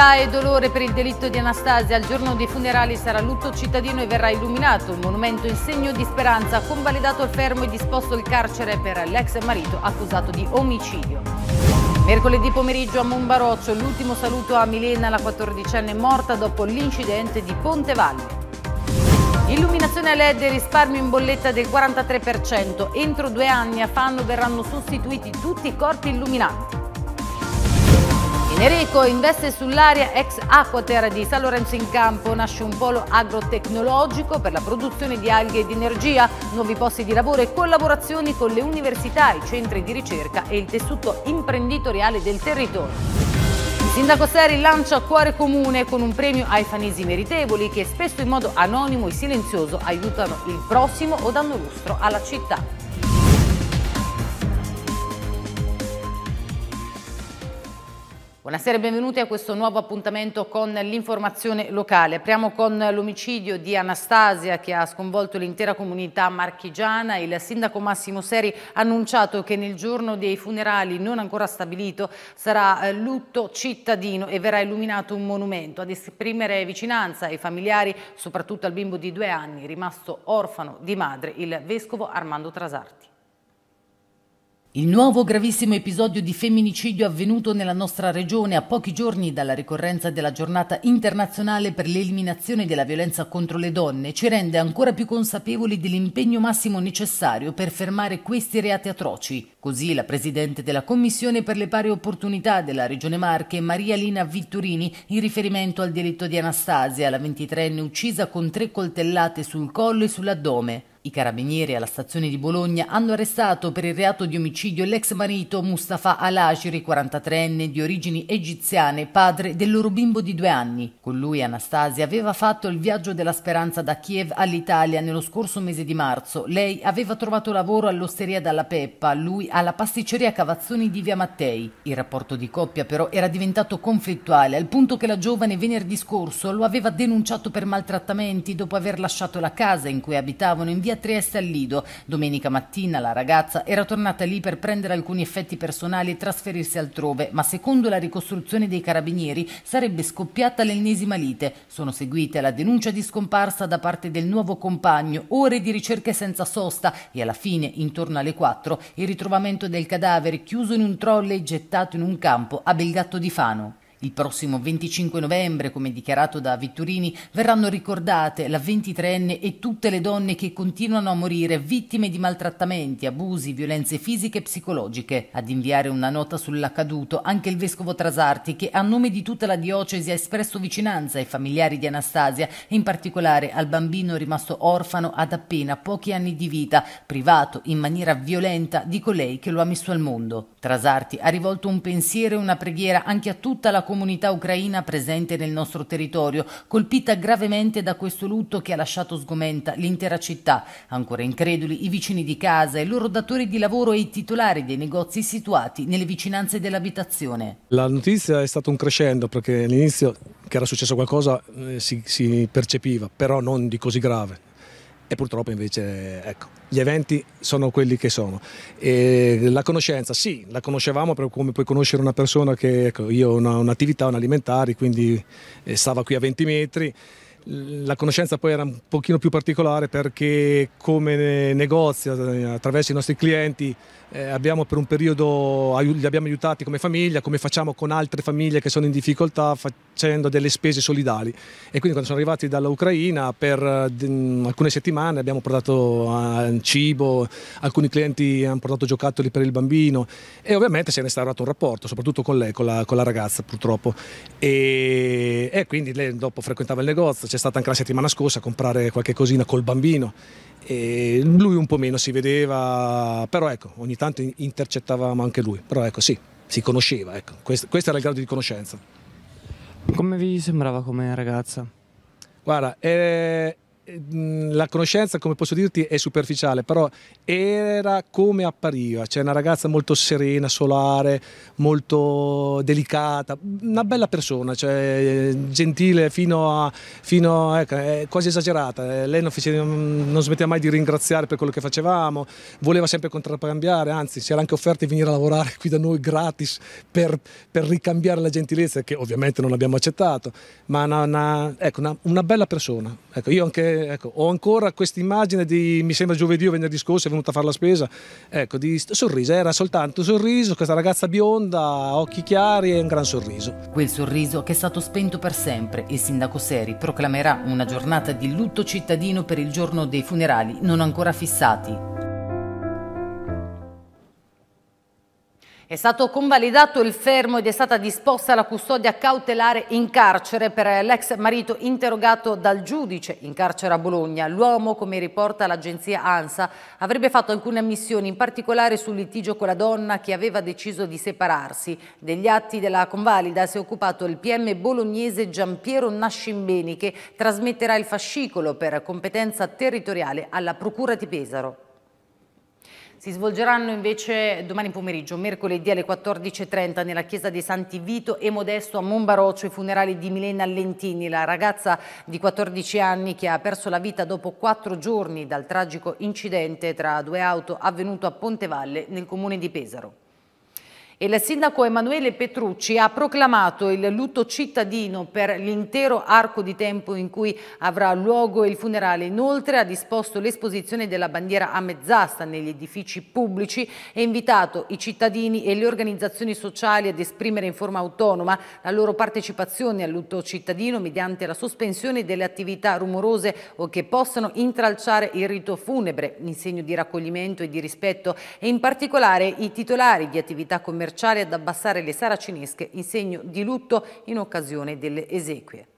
Solidarietà e dolore per il delitto di Anastasia. Al giorno dei funerali sarà lutto cittadino e verrà illuminato. Un monumento in segno di speranza, convalidato il fermo e disposto il carcere per l'ex marito accusato di omicidio. Mercoledì pomeriggio a Monbaroccio, l'ultimo saluto a Milena, la 14enne morta dopo l'incidente di Ponte Valle. Illuminazione a LED e risparmio in bolletta del 43%. Entro due anni a Fanno verranno sostituiti tutti i corpi illuminati. Nereco investe sull'area ex acquaterra di San Lorenzo in Campo, nasce un polo agrotecnologico per la produzione di alghe ed energia, nuovi posti di lavoro e collaborazioni con le università, i centri di ricerca e il tessuto imprenditoriale del territorio. Il sindaco Seri lancia Cuore Comune con un premio ai fanesi meritevoli che spesso in modo anonimo e silenzioso aiutano il prossimo o danno lustro alla città. Buonasera e benvenuti a questo nuovo appuntamento con l'informazione locale. Apriamo con l'omicidio di Anastasia che ha sconvolto l'intera comunità marchigiana. Il sindaco Massimo Seri ha annunciato che nel giorno dei funerali non ancora stabilito sarà eh, lutto cittadino e verrà illuminato un monumento ad esprimere vicinanza ai familiari, soprattutto al bimbo di due anni rimasto orfano di madre, il vescovo Armando Trasarti. Il nuovo gravissimo episodio di femminicidio avvenuto nella nostra regione a pochi giorni dalla ricorrenza della giornata internazionale per l'eliminazione della violenza contro le donne ci rende ancora più consapevoli dell'impegno massimo necessario per fermare questi reati atroci. Così la Presidente della Commissione per le pari opportunità della Regione Marche, Maria Lina Vitturini, in riferimento al delitto di Anastasia, la 23enne uccisa con tre coltellate sul collo e sull'addome. I carabinieri alla stazione di Bologna hanno arrestato per il reato di omicidio l'ex marito Mustafa Al-Ashiri, 43enne di origini egiziane, padre del loro bimbo di due anni. Con lui Anastasia aveva fatto il viaggio della speranza da Kiev all'Italia nello scorso mese di marzo. Lei aveva trovato lavoro all'osteria dalla Peppa, lui alla pasticceria Cavazzoni di Via Mattei. Il rapporto di coppia però era diventato conflittuale al punto che la giovane venerdì scorso lo aveva denunciato per maltrattamenti dopo aver lasciato la casa in cui abitavano in via via Trieste al Lido. Domenica mattina la ragazza era tornata lì per prendere alcuni effetti personali e trasferirsi altrove, ma secondo la ricostruzione dei carabinieri sarebbe scoppiata l'ennesima lite. Sono seguite la denuncia di scomparsa da parte del nuovo compagno, ore di ricerche senza sosta e alla fine, intorno alle 4, il ritrovamento del cadavere chiuso in un trolley gettato in un campo a Belgatto di Fano. Il prossimo 25 novembre, come dichiarato da Vitturini, verranno ricordate la 23enne e tutte le donne che continuano a morire vittime di maltrattamenti, abusi, violenze fisiche e psicologiche. Ad inviare una nota sull'accaduto anche il vescovo Trasarti che a nome di tutta la diocesi ha espresso vicinanza ai familiari di Anastasia in particolare al bambino rimasto orfano ad appena pochi anni di vita, privato in maniera violenta di colei che lo ha messo al mondo. Trasarti ha rivolto un pensiero e una preghiera anche a tutta la comunità comunità ucraina presente nel nostro territorio, colpita gravemente da questo lutto che ha lasciato sgomenta l'intera città. Ancora increduli i vicini di casa, i loro datori di lavoro e i titolari dei negozi situati nelle vicinanze dell'abitazione. La notizia è stata un crescendo perché all'inizio che era successo qualcosa eh, si, si percepiva, però non di così grave e purtroppo invece ecco, gli eventi sono quelli che sono. E la conoscenza, sì, la conoscevamo per come puoi conoscere una persona che, ecco, io ho un'attività, un alimentare, quindi eh, stava qui a 20 metri, la conoscenza poi era un pochino più particolare perché come negozio, attraverso i nostri clienti, eh, abbiamo per un periodo, li abbiamo aiutati come famiglia, come facciamo con altre famiglie che sono in difficoltà facendo delle spese solidali. E quindi quando sono arrivati dall'Ucraina per mh, eh, alcune settimane abbiamo portato eh, cibo, alcuni clienti hanno portato giocattoli per il bambino e ovviamente si è restaurato un rapporto, soprattutto con lei, con la, con la ragazza purtroppo. E, e quindi lei dopo frequentava il negozio, c'è stata anche la settimana scorsa a comprare qualche cosina col bambino e lui un po' meno si vedeva, però ecco, ogni tanto intercettavamo anche lui, però ecco sì, si conosceva, ecco. questo, questo era il grado di conoscenza. Come vi sembrava come ragazza? Guarda, eh, Ehm, la conoscenza, come posso dirti, è superficiale, però era come appariva, cioè una ragazza molto serena, solare, molto delicata, una bella persona, cioè gentile fino a, fino a ecco, quasi esagerata. Eh, lei non, fece, non, smetteva mai di ringraziare per quello che facevamo, voleva sempre contraccambiare, anzi si era anche offerta di venire a lavorare qui da noi gratis per, per ricambiare la gentilezza, che ovviamente non abbiamo accettato, ma una, una, ecco, una, una bella persona. Ecco, io anche ecco, ho ancora questa immagine di, mi sembra giovedì o venerdì scorso, è venuta a fare la spesa, ecco, di sorriso, era soltanto un sorriso, questa ragazza bionda, occhi chiari e un gran sorriso. Quel sorriso che è stato spento per sempre, il sindaco Seri proclamerà una giornata di lutto cittadino per il giorno dei funerali non ancora fissati. È stato convalidato il fermo ed è stata disposta la custodia cautelare in carcere per l'ex marito interrogato dal giudice in carcere a Bologna. L'uomo, come riporta l'agenzia ANSA, avrebbe fatto alcune ammissioni, in particolare sul litigio con la donna che aveva deciso di separarsi. Degli atti della convalida si è occupato il PM bolognese Giampiero Nascimbeni che trasmetterà il fascicolo per competenza territoriale alla Procura di Pesaro. Si svolgeranno invece domani pomeriggio, mercoledì alle 14.30 nella chiesa dei Santi Vito e Modesto a Monbaroccio i funerali di Milena Lentini, la ragazza di 14 anni che ha perso la vita dopo quattro giorni dal tragico incidente tra due auto avvenuto a Pontevalle nel comune di Pesaro. Il sindaco Emanuele Petrucci ha proclamato il lutto cittadino per l'intero arco di tempo in cui avrà luogo il funerale. Inoltre ha disposto l'esposizione della bandiera a mezz'asta negli edifici pubblici e invitato i cittadini e le organizzazioni sociali ad esprimere in forma autonoma la loro partecipazione al lutto cittadino mediante la sospensione delle attività rumorose o che possano intralciare il rito funebre in segno di raccoglimento e di rispetto e in particolare i titolari di attività commerciali commerciali ad abbassare le saracinesche in segno di lutto in occasione delle esequie.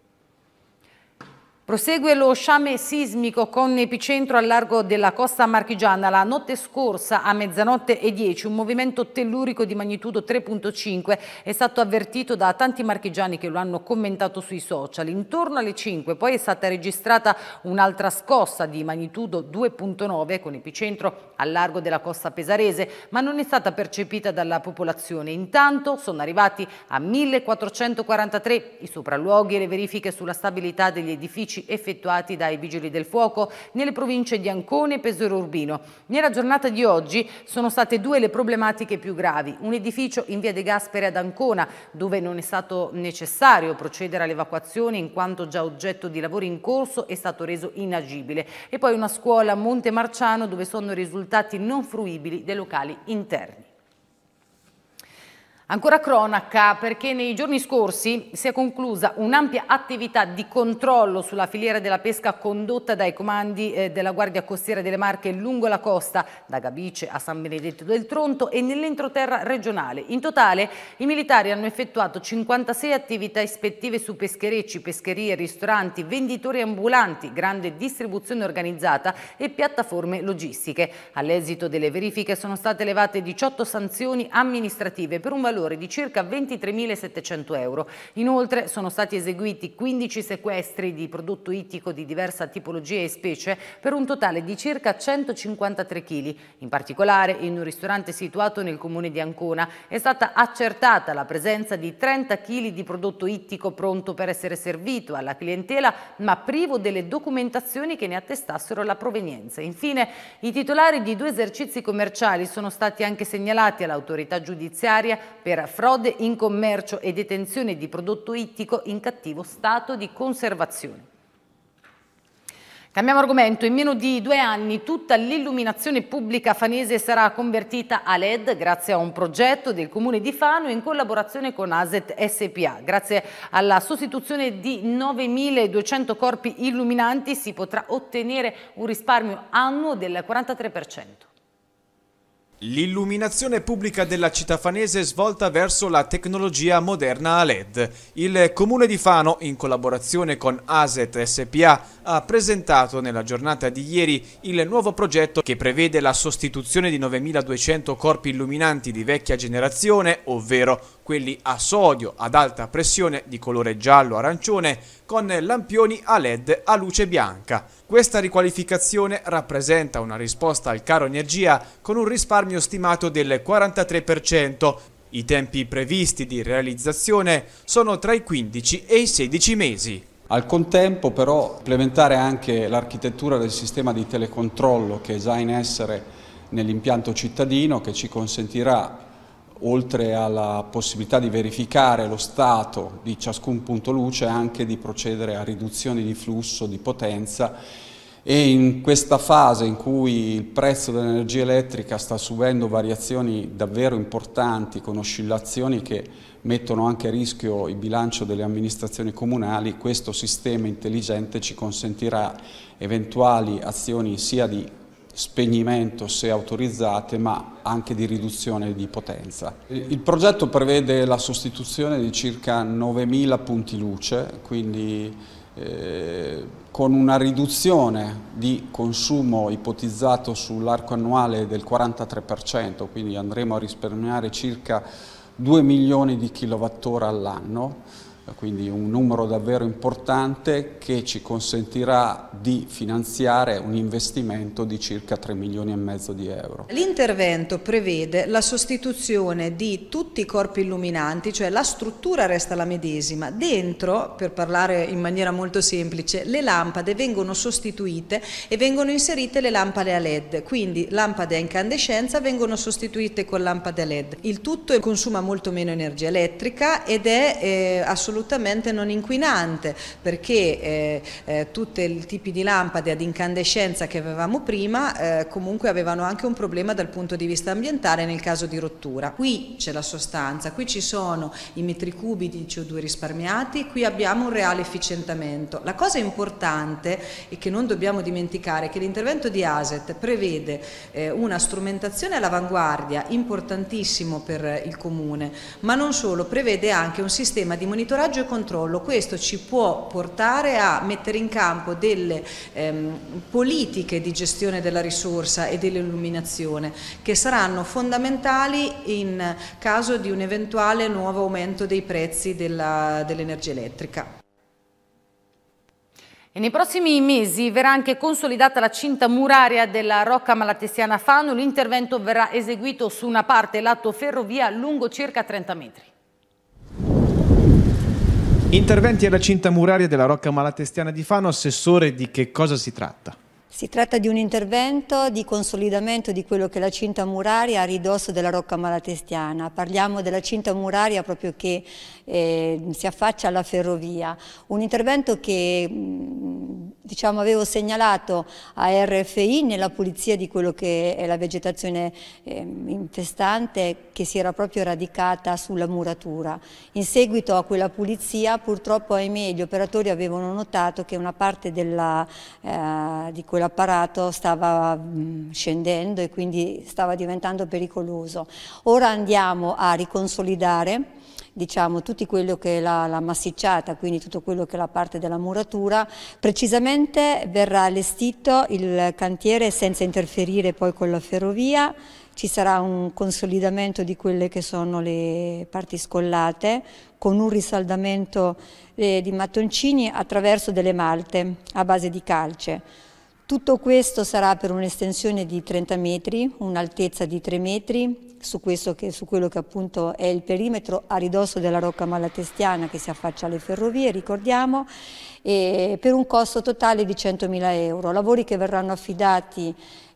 Prosegue lo sciame sismico con epicentro al largo della costa marchigiana. La notte scorsa a mezzanotte e 10 un movimento tellurico di magnitudo 3.5 è stato avvertito da tanti marchigiani che lo hanno commentato sui social. Intorno alle 5 poi è stata registrata un'altra scossa di magnitudo 2.9 con epicentro al largo della costa pesarese ma non è stata percepita dalla popolazione. Intanto sono arrivati a 1443 i sopralluoghi e le verifiche sulla stabilità degli edifici uffici effettuati dai Vigili del Fuoco nelle province di Ancone e Pesaro Urbino. Nella giornata di oggi sono state due le problematiche più gravi. Un edificio in via De Gasperi ad Ancona, dove non è stato necessario procedere all'evacuazione in quanto già oggetto di lavori in corso è stato reso inagibile. E poi una scuola a Monte Marciano dove sono risultati non fruibili dei locali interni. Ancora cronaca perché nei giorni scorsi si è conclusa un'ampia attività di controllo sulla filiera della pesca condotta dai comandi eh, della Guardia Costiera delle Marche lungo la costa, da Gabice a San Benedetto del Tronto e nell'entroterra regionale. In totale i militari hanno effettuato 56 attività ispettive su pescherecci, pescherie, ristoranti, venditori ambulanti, grande distribuzione organizzata e piattaforme logistiche. All'esito delle verifiche sono state elevate 18 sanzioni amministrative per un valore valore di circa 23.700 euro. Inoltre sono stati eseguiti 15 sequestri di prodotto ittico di diversa tipologia e specie per un totale di circa 153 kg. In particolare in un ristorante situato nel comune di Ancona è stata accertata la presenza di 30 kg di prodotto ittico pronto per essere servito alla clientela ma privo delle documentazioni che ne attestassero la provenienza. Infine i titolari di due esercizi commerciali sono stati anche segnalati all'autorità giudiziaria per frode in commercio e detenzione di prodotto ittico in cattivo stato di conservazione. Cambiamo argomento, in meno di due anni tutta l'illuminazione pubblica fanese sarà convertita a LED grazie a un progetto del Comune di Fano in collaborazione con ASET SPA. Grazie alla sostituzione di 9.200 corpi illuminanti si potrà ottenere un risparmio annuo del 43%. L'illuminazione pubblica della città fanese è svolta verso la tecnologia moderna a LED. Il comune di Fano, in collaborazione con ASET SPA, ha presentato nella giornata di ieri il nuovo progetto che prevede la sostituzione di 9200 corpi illuminanti di vecchia generazione, ovvero quelli a sodio ad alta pressione di colore giallo-arancione con lampioni a LED a luce bianca. Questa riqualificazione rappresenta una risposta al caro energia con un risparmio stimato del 43%. I tempi previsti di realizzazione sono tra i 15 e i 16 mesi. Al contempo però implementare anche l'architettura del sistema di telecontrollo che è già in essere nell'impianto cittadino che ci consentirà oltre alla possibilità di verificare lo stato di ciascun punto luce, anche di procedere a riduzioni di flusso, di potenza e in questa fase in cui il prezzo dell'energia elettrica sta subendo variazioni davvero importanti con oscillazioni che mettono anche a rischio il bilancio delle amministrazioni comunali, questo sistema intelligente ci consentirà eventuali azioni sia di spegnimento se autorizzate, ma anche di riduzione di potenza. Il progetto prevede la sostituzione di circa 9.000 punti luce, quindi eh, con una riduzione di consumo ipotizzato sull'arco annuale del 43%, quindi andremo a risparmiare circa 2 milioni di kilowattora all'anno quindi un numero davvero importante che ci consentirà di finanziare un investimento di circa 3 milioni e mezzo di euro. L'intervento prevede la sostituzione di tutti i corpi illuminanti, cioè la struttura resta la medesima, dentro, per parlare in maniera molto semplice, le lampade vengono sostituite e vengono inserite le lampade a led, quindi lampade a incandescenza vengono sostituite con lampade a led. Il tutto consuma molto meno energia elettrica ed è eh, assolutamente assolutamente non inquinante perché eh, eh, tutti i tipi di lampade ad incandescenza che avevamo prima eh, comunque avevano anche un problema dal punto di vista ambientale nel caso di rottura. Qui c'è la sostanza, qui ci sono i metri cubi di CO2 risparmiati, qui abbiamo un reale efficientamento. La cosa importante e che non dobbiamo dimenticare è che l'intervento di ASET prevede eh, una strumentazione all'avanguardia importantissimo per il comune, ma non solo, prevede anche un sistema di monitoraggio monitoraggio e controllo, questo ci può portare a mettere in campo delle ehm, politiche di gestione della risorsa e dell'illuminazione che saranno fondamentali in caso di un eventuale nuovo aumento dei prezzi dell'energia dell elettrica. E nei prossimi mesi verrà anche consolidata la cinta muraria della Rocca Malatestiana Fano. L'intervento verrà eseguito su una parte lato ferrovia lungo circa 30 metri. Interventi alla cinta muraria della Rocca Malatestiana di Fano, assessore, di che cosa si tratta? Si tratta di un intervento di consolidamento di quello che è la cinta muraria a ridosso della Rocca Malatestiana. Parliamo della cinta muraria proprio che eh, si affaccia alla ferrovia. Un intervento che mm, diciamo, avevo segnalato a RFI nella pulizia di quello che è la vegetazione eh, infestante che si era proprio radicata sulla muratura. In seguito a quella pulizia purtroppo ahimè gli operatori avevano notato che una parte della, eh, di quella l'apparato stava mm, scendendo e quindi stava diventando pericoloso. Ora andiamo a riconsolidare diciamo, tutto quello che è la, la, massicciata, quindi tutto quello che è la parte della muratura. Precisamente verrà allestito il cantiere senza interferire poi con la ferrovia, ci sarà un consolidamento di quelle che sono le parti scollate con un risaldamento eh, di mattoncini attraverso delle malte a base di calce. Tutto questo sarà per un'estensione di 30 metri, un'altezza di 3 metri, su, che, su, quello che appunto è il perimetro a ridosso della Rocca Malatestiana che si affaccia alle ferrovie, ricordiamo, e per un costo totale di 100.000 euro. Lavori che verranno affidati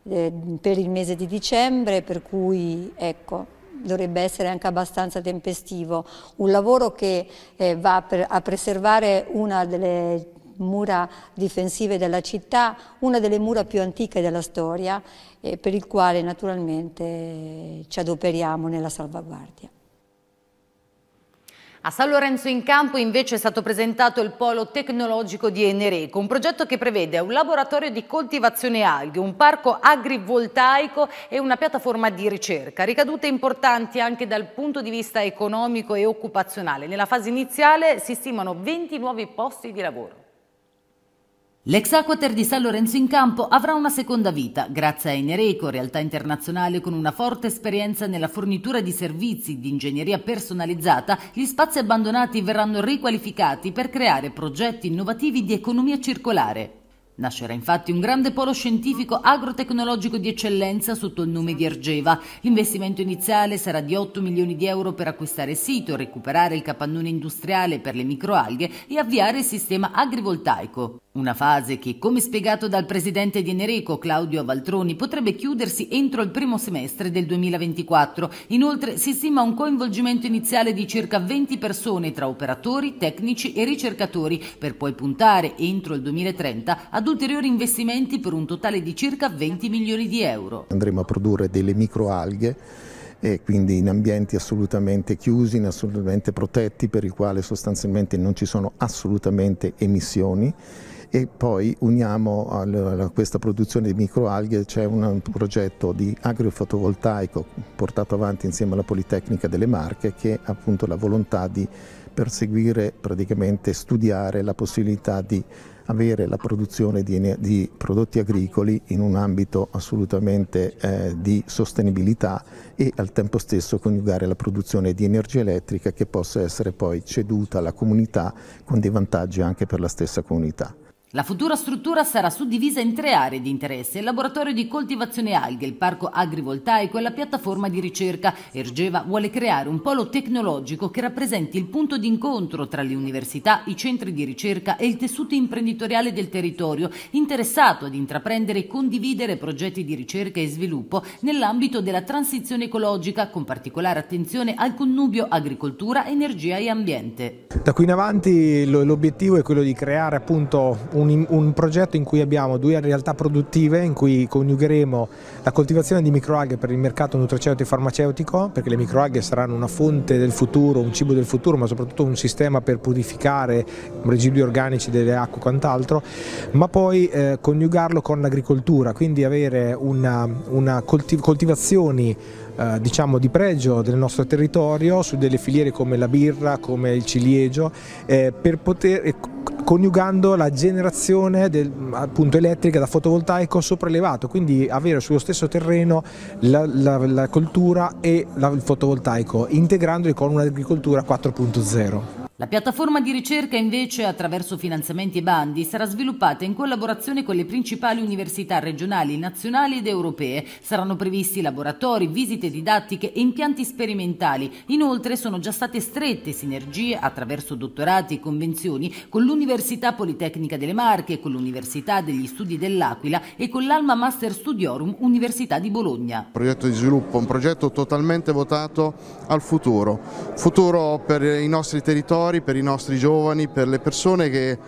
eh, per il mese di dicembre, per cui ecco, dovrebbe essere anche abbastanza tempestivo. Un lavoro che eh, va per, a preservare una delle mura difensive della città, una delle mura più antiche della storia, e eh, per il quale naturalmente ci adoperiamo nella salvaguardia. A San Lorenzo in Campo invece è stato presentato il polo tecnologico di Enereco, un progetto che prevede un laboratorio di coltivazione alghe, un parco agrivoltaico e una piattaforma di ricerca, ricadute importanti anche dal punto di vista economico e occupazionale. Nella fase iniziale si stimano 20 nuovi posti di lavoro. L'ex-Aquater di San Lorenzo in campo avrà una seconda vita grazie a Enereco, realtà internazionale con una forte esperienza nella fornitura di servizi di ingegneria personalizzata, gli spazi abbandonati verranno riqualificati per creare progetti innovativi di economia circolare. Nascerà infatti un grande polo scientifico agrotecnologico di eccellenza sotto il nome di Ergeva. L'investimento iniziale sarà di 8 milioni di euro per acquistare sito, recuperare il capannone industriale per le microalghe e avviare il sistema agrivoltaico. Una fase che, come spiegato dal presidente di Enereco Claudio Avaltroni, potrebbe chiudersi entro il primo semestre del 2024. Inoltre si stima un coinvolgimento iniziale di circa 20 persone tra operatori, tecnici e ricercatori, per poi puntare entro il 2030 ad ad ulteriori investimenti per un totale di circa 20 milioni di euro. Andremo a produrre delle microalghe e eh, quindi in ambienti assolutamente chiusi, assolutamente protetti, per i quali sostanzialmente non ci sono assolutamente emissioni e poi uniamo a questa produzione di microalghe c'è un progetto di agrofotovoltaico portato avanti insieme alla Politecnica delle Marche che ha appunto la volontà di perseguire, praticamente studiare la possibilità di avere la produzione di, di prodotti agricoli in un ambito assolutamente eh, di sostenibilità e al tempo stesso coniugare la produzione di energia elettrica che possa essere poi ceduta alla comunità con dei vantaggi anche per la stessa comunità. La futura struttura sarà suddivisa in tre aree di interesse, il laboratorio di coltivazione alghe, il parco agrivoltaico e la piattaforma di ricerca. Ergeva vuole creare un polo tecnologico che rappresenti il punto d'incontro tra le università, i centri di ricerca e il tessuto imprenditoriale del territorio, interessato ad intraprendere e condividere progetti di ricerca e sviluppo nell'ambito della transizione ecologica, con particolare attenzione al connubio agricoltura, energia e ambiente. Da qui in avanti l'obiettivo è quello di creare appunto un un, un, progetto in cui abbiamo due realtà produttive in cui coniugheremo la coltivazione di microalghe per il mercato nutraceutico e farmaceutico, perché le microalghe saranno una fonte del futuro, un cibo del futuro, ma soprattutto un sistema per purificare residui organici delle acque e quant'altro, ma poi eh, coniugarlo con l'agricoltura, quindi avere una, una coltiv coltivazioni eh, diciamo di pregio del nostro territorio su delle filiere come la birra, come il ciliegio, eh, per poter, coniugando la generazione del, appunto, elettrica da fotovoltaico sopraelevato, quindi avere sullo stesso terreno la, la, la coltura e la, il fotovoltaico, integrandoli con un'agricoltura 4.0. La piattaforma di ricerca invece, attraverso finanziamenti e bandi, sarà sviluppata in collaborazione con le principali università regionali, nazionali ed europee. Saranno previsti laboratori, visite didattiche e impianti sperimentali. Inoltre sono già state strette sinergie attraverso dottorati e convenzioni con l'Università Politecnica delle Marche, con l'Università degli Studi dell'Aquila e con l'Alma Master Studiorum Università di Bologna. Un progetto di sviluppo, un progetto totalmente votato al futuro, futuro per i nostri territori territori, per i nostri giovani, per le persone che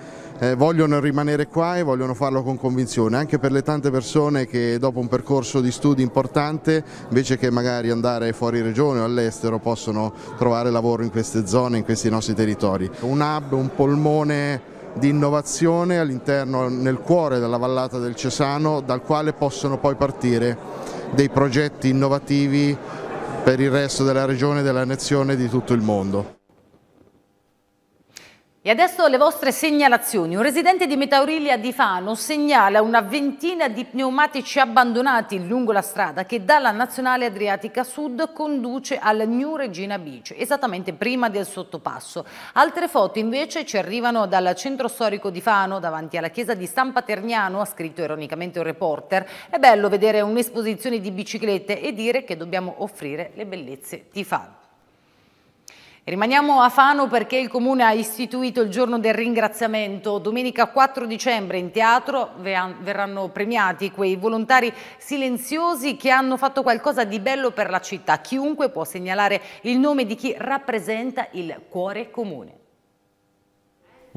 eh, vogliono rimanere qua e vogliono farlo con convinzione, anche per le tante persone che dopo un percorso di studi importante, invece che magari andare fuori regione o all'estero, possono trovare lavoro in queste zone, in questi nostri territori. Un hub, un polmone di innovazione all'interno, nel cuore della vallata del Cesano, dal quale possono poi partire dei progetti innovativi per il resto della regione, della nazione e di tutto il mondo. E adesso le vostre segnalazioni. Un residente di Metaurilia di Fano segnala una ventina di pneumatici abbandonati lungo la strada che dalla Nazionale Adriatica Sud conduce al New Regina Beach, esattamente prima del sottopasso. Altre foto invece ci arrivano dal centro storico di Fano, davanti alla chiesa di San Paterniano, ha scritto ironicamente un reporter. È bello vedere un'esposizione di biciclette e dire che dobbiamo offrire le bellezze di Fano. Rimaniamo a Fano perché il Comune ha istituito il giorno del ringraziamento. Domenica 4 dicembre in teatro verranno premiati quei volontari silenziosi che hanno fatto qualcosa di bello per la città. Chiunque può segnalare il nome di chi rappresenta il cuore comune.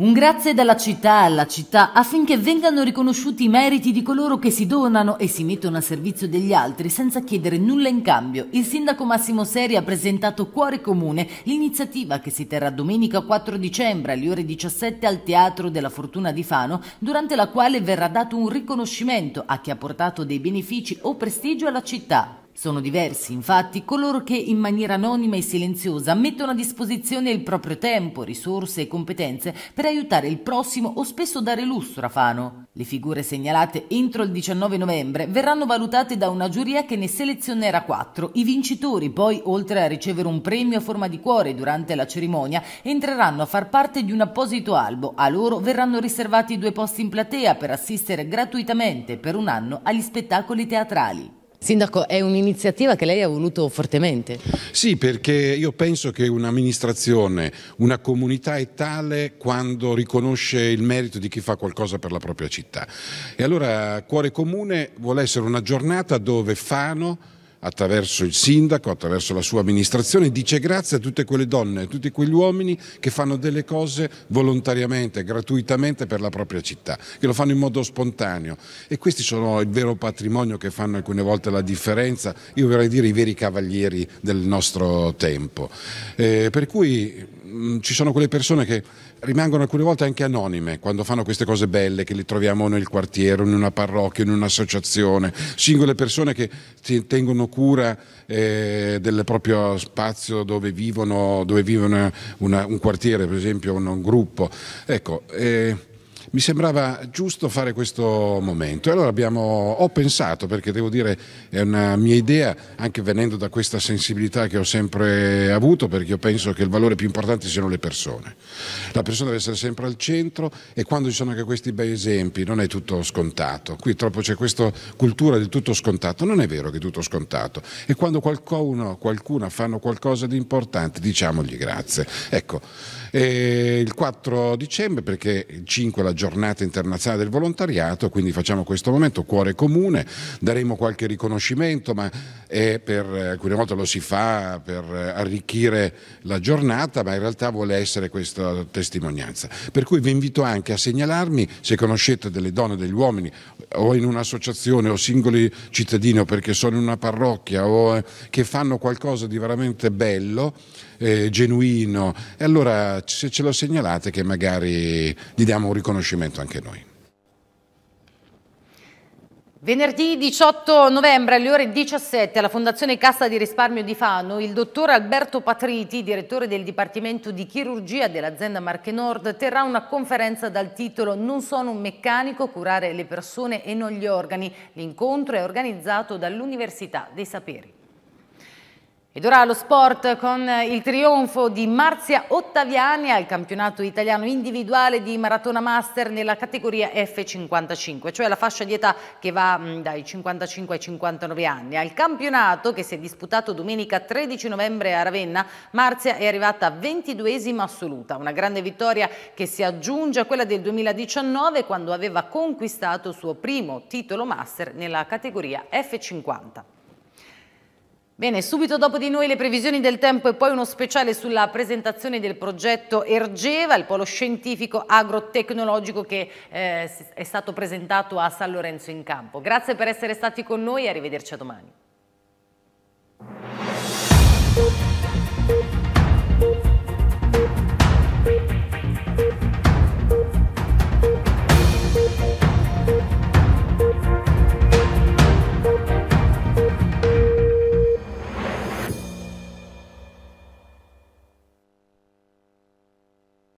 Un grazie dalla città alla città affinché vengano riconosciuti i meriti di coloro che si donano e si mettono a servizio degli altri senza chiedere nulla in cambio. Il sindaco Massimo Seri ha presentato Cuore Comune, l'iniziativa che si terrà domenica 4 dicembre alle ore 17 al Teatro della Fortuna di Fano, durante la quale verrà dato un riconoscimento a chi ha portato dei benefici o prestigio alla città. Sono diversi, infatti, coloro che in maniera anonima e silenziosa mettono a disposizione il proprio tempo, risorse e competenze per aiutare il prossimo o spesso dare lustro a Fano. Le figure segnalate entro il 19 novembre verranno valutate da una giuria che ne selezionerà quattro. I vincitori, poi, oltre a ricevere un premio a forma di cuore durante la cerimonia, entreranno a far parte di un apposito albo. A loro verranno riservati due posti in platea per assistere gratuitamente per un anno agli spettacoli teatrali. Sindaco, è un'iniziativa che lei ha voluto fortemente. Sì, perché io penso che un'amministrazione, una comunità è tale quando riconosce il merito di chi fa qualcosa per la propria città. E allora Cuore Comune vuole essere una giornata dove Fano attraverso il sindaco, attraverso la sua amministrazione, dice grazie a tutte quelle donne, a tutti quegli uomini che fanno delle cose volontariamente, gratuitamente per la propria città, che lo fanno in modo spontaneo e questi sono il vero patrimonio che fanno alcune volte la differenza, io vorrei dire i veri cavalieri del nostro tempo. Eh, per cui Mm, ci sono quelle persone che rimangono alcune volte anche anonime quando fanno queste cose belle che li troviamo nel quartiere, in una parrocchia, in un'associazione, singole persone che tengono cura eh, del proprio spazio dove vivono, dove vivono una, un quartiere, per esempio, un, un gruppo. Ecco, eh, mi sembrava giusto fare questo momento. E allora abbiamo, ho pensato, perché devo dire è una mia idea, anche venendo da questa sensibilità che ho sempre avuto, perché io penso che il valore più importante siano le persone. La persona deve essere sempre al centro e quando ci sono anche questi bei esempi non è tutto scontato. Qui troppo c'è questa cultura del tutto scontato. Non è vero che è tutto scontato. E quando qualcuno, qualcuna fanno qualcosa di importante, diciamogli grazie. Ecco. E eh, il 4 dicembre perché il 5 è la giornata internazionale del volontariato, quindi facciamo questo momento cuore comune, daremo qualche riconoscimento, ma per, eh, alcune volte lo si fa per arricchire la giornata, ma in realtà vuole essere questa testimonianza. Per cui vi invito anche a segnalarmi se conoscete delle donne, degli uomini o in un'associazione o singoli cittadini o perché sono in una parrocchia o eh, che fanno qualcosa di veramente bello eh, genuino. E allora se ce lo segnalate che magari gli diamo un riconoscimento anche noi. Venerdì 18 novembre alle ore 17 alla Fondazione Cassa di Risparmio di Fano il dottor Alberto Patriti, direttore del Dipartimento di Chirurgia dell'azienda Marche Nord, terrà una conferenza dal titolo Non sono un meccanico, curare le persone e non gli organi. L'incontro è organizzato dall'Università dei Saperi. Ed ora lo sport con il trionfo di Marzia Ottaviani al campionato italiano individuale di maratona master nella categoria F55, cioè la fascia di età che va mm, dai 55 ai 59 anni. Al campionato che si è disputato domenica 13 novembre a Ravenna, Marzia è arrivata 22esima assoluta, una grande vittoria che si aggiunge a quella del 2019 quando aveva conquistato il suo primo titolo master nella categoria F50. Bene, subito dopo di noi le previsioni del tempo e poi uno speciale sulla presentazione del progetto Ergeva, il polo scientifico agrotecnologico che eh, è stato presentato a San Lorenzo in Campo. Grazie per essere stati con noi e arrivederci a domani.